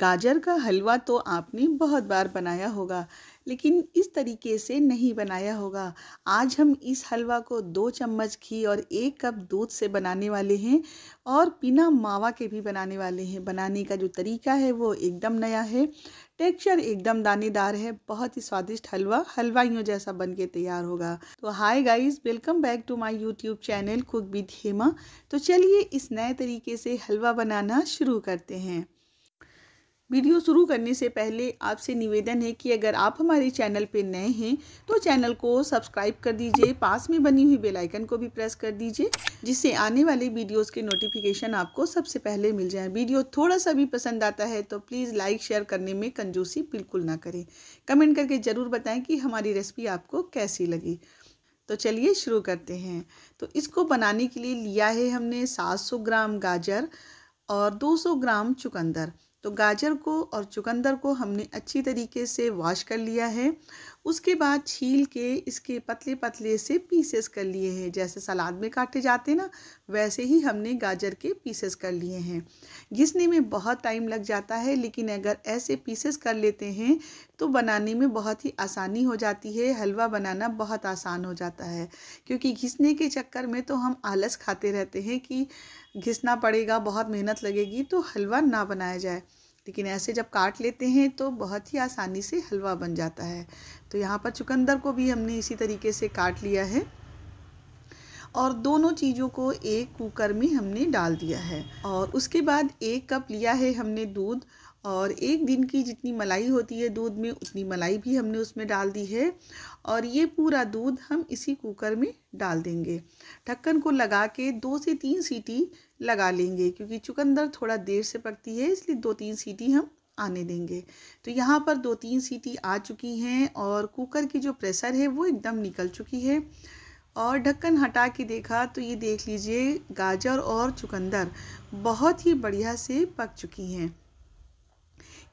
गाजर का हलवा तो आपने बहुत बार बनाया होगा लेकिन इस तरीके से नहीं बनाया होगा आज हम इस हलवा को दो चम्मच घी और एक कप दूध से बनाने वाले हैं और बिना मावा के भी बनाने वाले हैं बनाने का जो तरीका है वो एकदम नया है टेक्सचर एकदम दानेदार है बहुत ही स्वादिष्ट हलवा हलवाइयों जैसा बन के तैयार होगा तो hi guys welcome back to my YouTube channel cook with Hema तो चलिए इस नए तरीके से हलवा बनाना शुरू करते हैं वीडियो शुरू करने से पहले आपसे निवेदन है कि अगर आप हमारे चैनल पर नए हैं तो चैनल को सब्सक्राइब कर दीजिए पास में बनी हुई बेलाइकन को भी प्रेस कर दीजिए जिससे आने वाले वीडियोज़ के नोटिफिकेशन आपको सबसे पहले मिल जाए वीडियो थोड़ा सा भी पसंद आता है तो प्लीज़ लाइक शेयर करने में कंजूसी बिल्कुल ना करें कमेंट करके ज़रूर बताएँ कि हमारी रेसिपी आपको कैसी लगी तो चलिए शुरू करते हैं तो इसको बनाने के लिए लिया है हमने सात ग्राम गाजर और दो ग्राम चुकंदर तो गाजर को और चुकंदर को हमने अच्छी तरीके से वॉश कर लिया है उसके बाद छील के इसके पतले पतले से पीसेस कर लिए हैं जैसे सलाद में काटे जाते हैं ना वैसे ही हमने गाजर के पीसेस कर लिए हैं घिसने में बहुत टाइम लग जाता है लेकिन अगर ऐसे पीसेस कर लेते हैं तो बनाने में बहुत ही आसानी हो जाती है हलवा बनाना बहुत आसान हो जाता है क्योंकि घिसने के चक्कर में तो हम आलस खाते रहते हैं कि घिसना पड़ेगा बहुत मेहनत लगेगी तो हलवा ना बनाया जाए लेकिन ऐसे जब काट लेते हैं तो बहुत ही आसानी से हलवा बन जाता है तो यहाँ पर चुकंदर को भी हमने इसी तरीके से काट लिया है और दोनों चीज़ों को एक कुकर में हमने डाल दिया है और उसके बाद एक कप लिया है हमने दूध और एक दिन की जितनी मलाई होती है दूध में उतनी मलाई भी हमने उसमें डाल दी है और ये पूरा दूध हम इसी कुकर में डाल देंगे ढक्कन को लगा के दो से तीन सीटी लगा लेंगे क्योंकि चुकंदर थोड़ा देर से पकती है इसलिए दो तीन सीटी हम आने देंगे तो यहाँ पर दो तीन सीटी आ चुकी हैं और कुकर की जो प्रेशर है वो एकदम निकल चुकी है और ढक्कन हटा के देखा तो ये देख लीजिए गाजर और चुकंदर बहुत ही बढ़िया से पक चुकी हैं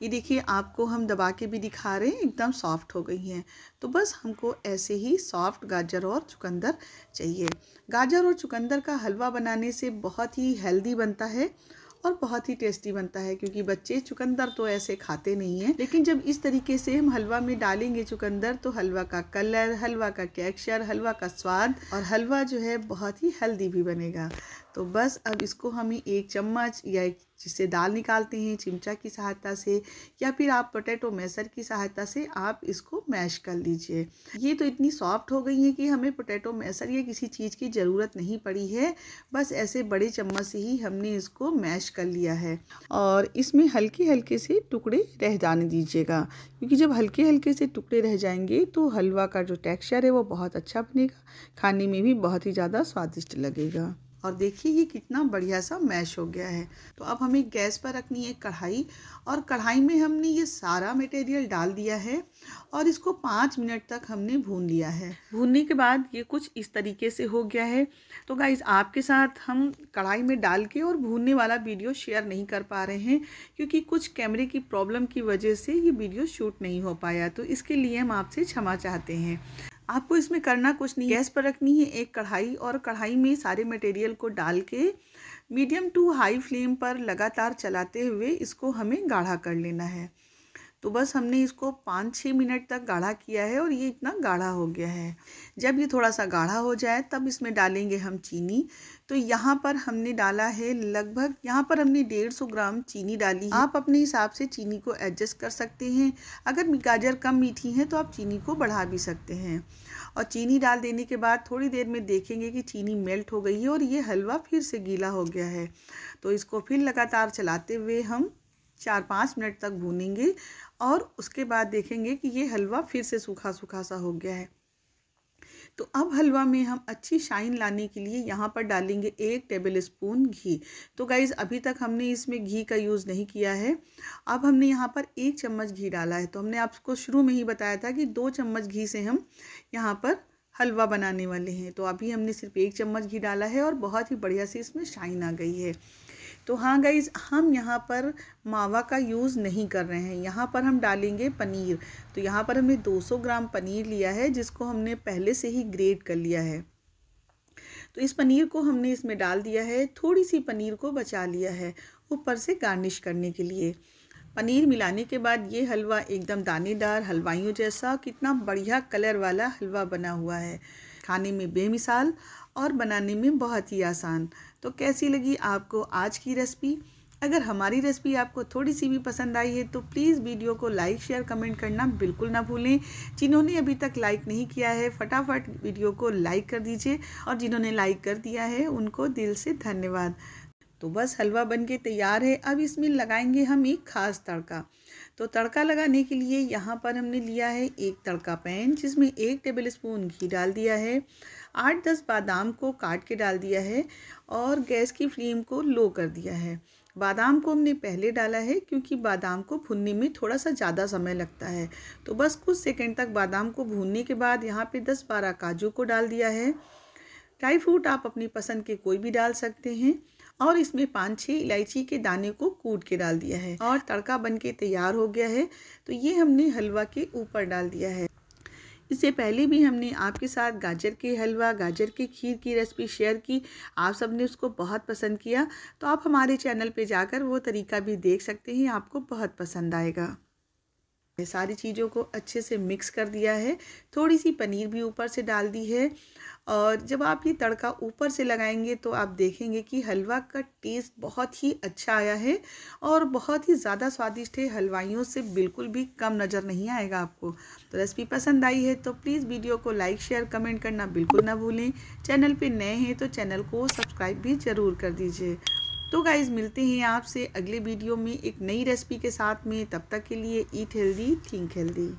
ये देखिए आपको हम दबा के भी दिखा रहे हैं एकदम सॉफ्ट हो गई हैं तो बस हमको ऐसे ही सॉफ्ट गाजर और चुकंदर चाहिए गाजर और चुकंदर का हलवा बनाने से बहुत ही हेल्दी बनता है और बहुत ही टेस्टी बनता है क्योंकि बच्चे चुकंदर तो ऐसे खाते नहीं हैं लेकिन जब इस तरीके से हम हलवा में डालेंगे चुकंदर तो हलवा का कलर हलवा का टेक्सचर हलवा का स्वाद और हलवा जो है बहुत ही हेल्दी भी बनेगा तो बस अब इसको हमें एक चम्मच या जिससे दाल निकालते हैं चिमचा की सहायता से या फिर आप पोटैटो मैसर की सहायता से आप इसको मैश कर लीजिए ये तो इतनी सॉफ्ट हो गई है कि हमें पोटैटो मैसर या किसी चीज़ की ज़रूरत नहीं पड़ी है बस ऐसे बड़े चम्मच से ही हमने इसको मैश कर लिया है और इसमें हल्के हल्के से टुकड़े रह जाने दीजिएगा क्योंकि जब हल्के हल्के से टुकड़े रह जाएंगे तो हलवा का जो टेक्स्चर है वो बहुत अच्छा बनेगा खाने में भी बहुत ही ज़्यादा स्वादिष्ट लगेगा और देखिए ये कितना बढ़िया सा मैश हो गया है तो अब हमें गैस पर रखनी है कढ़ाई और कढ़ाई में हमने ये सारा मटेरियल डाल दिया है और इसको पाँच मिनट तक हमने भून लिया है भूनने के बाद ये कुछ इस तरीके से हो गया है तो गाइज आपके साथ हम कढ़ाई में डाल के और भूनने वाला वीडियो शेयर नहीं कर पा रहे हैं क्योंकि कुछ कैमरे की प्रॉब्लम की वजह से ये वीडियो शूट नहीं हो पाया तो इसके लिए हम आपसे क्षमा चाहते हैं आपको इसमें करना कुछ नहीं गैस पर रखनी है एक कढ़ाई और कढ़ाई में सारे मटेरियल को डाल के मीडियम टू हाई फ्लेम पर लगातार चलाते हुए इसको हमें गाढ़ा कर लेना है तो बस हमने इसको पाँच छः मिनट तक गाढ़ा किया है और ये इतना गाढ़ा हो गया है जब ये थोड़ा सा गाढ़ा हो जाए तब इसमें डालेंगे हम चीनी तो यहाँ पर हमने डाला है लगभग यहाँ पर हमने डेढ़ सौ ग्राम चीनी डाली आप अपने हिसाब से चीनी को एडजस्ट कर सकते हैं अगर गाजर कम मीठी हैं तो आप चीनी को बढ़ा भी सकते हैं और चीनी डाल देने के बाद थोड़ी देर में देखेंगे कि चीनी मेल्ट हो गई है और ये हलवा फिर से गीला हो गया है तो इसको फिर लगातार चलाते हुए हम चार पाँच मिनट तक भूनेंगे और उसके बाद देखेंगे कि ये हलवा फिर से सूखा सूखा सा हो गया है तो अब हलवा में हम अच्छी शाइन लाने के लिए यहाँ पर डालेंगे एक टेबल स्पून घी तो गाइज़ अभी तक हमने इसमें घी का यूज़ नहीं किया है अब हमने यहाँ पर एक चम्मच घी डाला है तो हमने आपको शुरू में ही बताया था कि दो चम्मच घी से हम यहाँ पर हलवा बनाने वाले हैं तो अभी हमने सिर्फ एक चम्मच घी डाला है और बहुत ही बढ़िया से इसमें शाइन आ गई है तो हाँ गाइज हम यहाँ पर मावा का यूज़ नहीं कर रहे हैं यहाँ पर हम डालेंगे पनीर तो यहाँ पर हमने 200 ग्राम पनीर लिया है जिसको हमने पहले से ही ग्रेट कर लिया है तो इस पनीर को हमने इसमें डाल दिया है थोड़ी सी पनीर को बचा लिया है ऊपर से गार्निश करने के लिए पनीर मिलाने के बाद ये हलवा एकदम दानेदार हलवाइयों जैसा कितना बढ़िया कलर वाला हलवा बना हुआ है खाने में बेमिसाल और बनाने में बहुत ही आसान तो कैसी लगी आपको आज की रेसिपी अगर हमारी रेसिपी आपको थोड़ी सी भी पसंद आई है तो प्लीज़ वीडियो को लाइक शेयर कमेंट करना बिल्कुल ना भूलें जिन्होंने अभी तक लाइक नहीं किया है फटाफट वीडियो को लाइक कर दीजिए और जिन्होंने लाइक कर दिया है उनको दिल से धन्यवाद तो बस हलवा बनके तैयार है अब इसमें लगाएंगे हम एक खास तड़का तो तड़का लगाने के लिए यहाँ पर हमने लिया है एक तड़का पैन जिसमें एक टेबल स्पून घी डाल दिया है आठ दस बादाम को काट के डाल दिया है और गैस की फ्लेम को लो कर दिया है बादाम को हमने पहले डाला है क्योंकि बादाम को भुनने में थोड़ा सा ज़्यादा समय लगता है तो बस कुछ सेकंड तक बादाम को भूनने के बाद यहाँ पे दस बारह काजू को डाल दिया है ड्राई फ्रूट आप अपनी पसंद के कोई भी डाल सकते हैं और इसमें पाँच छः इलायची के दाने को कूट के डाल दिया है और तड़का बन के तैयार हो गया है तो ये हमने हलवा के ऊपर डाल दिया है इससे पहले भी हमने आपके साथ गाजर के हलवा गाजर के खीर की रेसिपी शेयर की आप सब ने उसको बहुत पसंद किया तो आप हमारे चैनल पे जाकर वो तरीका भी देख सकते हैं आपको बहुत पसंद आएगा सारी चीज़ों को अच्छे से मिक्स कर दिया है थोड़ी सी पनीर भी ऊपर से डाल दी है और जब आप ये तड़का ऊपर से लगाएंगे तो आप देखेंगे कि हलवा का टेस्ट बहुत ही अच्छा आया है और बहुत ही ज़्यादा स्वादिष्ट है हलवाइयों से बिल्कुल भी कम नज़र नहीं आएगा आपको तो रेसिपी पसंद आई है तो प्लीज़ वीडियो को लाइक शेयर कमेंट करना बिल्कुल ना भूलें चैनल पर नए हैं तो चैनल को सब्सक्राइब भी ज़रूर कर दीजिए तो गाइज़ मिलते हैं आपसे अगले वीडियो में एक नई रेसिपी के साथ में तब तक के लिए ईट हेल्दी थिंक हेल्दी